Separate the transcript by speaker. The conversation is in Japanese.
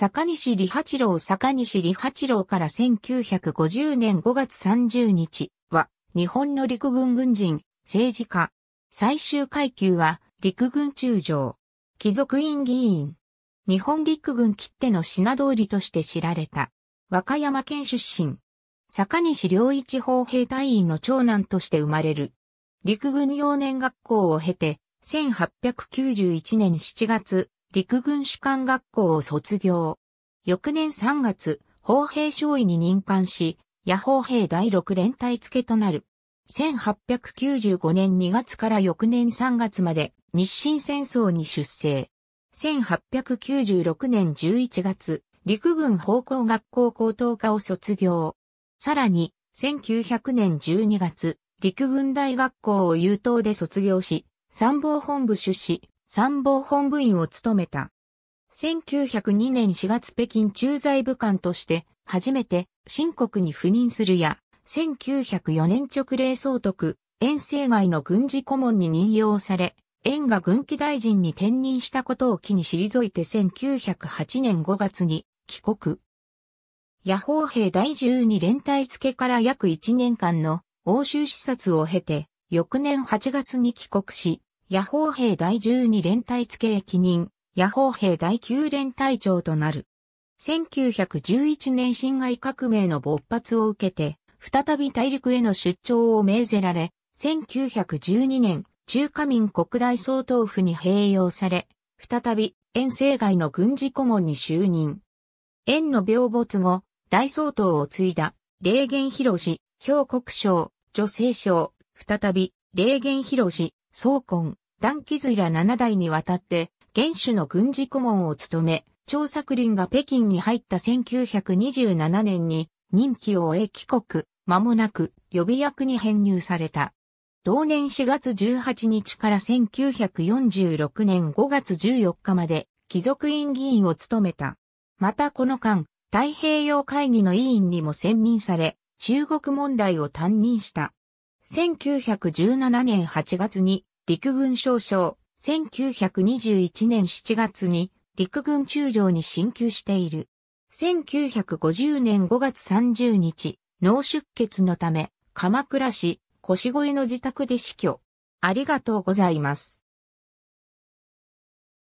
Speaker 1: 坂西利八郎坂西利八郎から1950年5月30日は、日本の陸軍軍人、政治家。最終階級は、陸軍中将。貴族院議員。日本陸軍切手の品通りとして知られた。和歌山県出身。坂西良一砲兵隊員の長男として生まれる。陸軍幼年学校を経て、1891年7月、陸軍士官学校を卒業。翌年3月、砲兵少尉に任官し、野砲兵第6連隊付となる。1895年2月から翌年3月まで日清戦争に出征。1896年11月、陸軍方向学校高等科を卒業。さらに、1900年12月、陸軍大学校を優等で卒業し、参謀本部出資、参謀本部員を務めた。1902年4月北京駐在武官として初めて新国に赴任するや、1904年直令総督、遠征外の軍事顧問に任用され、縁が軍機大臣に転任したことを機に退いて1908年5月に帰国。野砲兵第12連隊付から約1年間の欧州視察を経て、翌年8月に帰国し、野砲兵第12連隊付へ帰任、野砲兵第9連隊長となる。1911年辛亥革命の勃発を受けて、再び大陸への出張を命ぜられ、1912年、中華民国大総統府に併用され、再び遠征外の軍事顧問に就任。縁の病没後、大総統を継いだ、霊源博士、兵国省、女性省、再び、霊源博士、総根、段木髄ら7代にわたって、元首の軍事顧問を務め、張作霖が北京に入った1927年に任期を終え帰国、間もなく予備役に編入された。同年4月18日から1946年5月14日まで貴族院議員を務めた。またこの間、太平洋会議の委員にも選任され、中国問題を担任した。1917年8月に陸軍少将、1921年7月に陸軍中将に進級している。1950年5月30日、脳出血のため、鎌倉市、腰越の自宅で死去。ありがとうございます。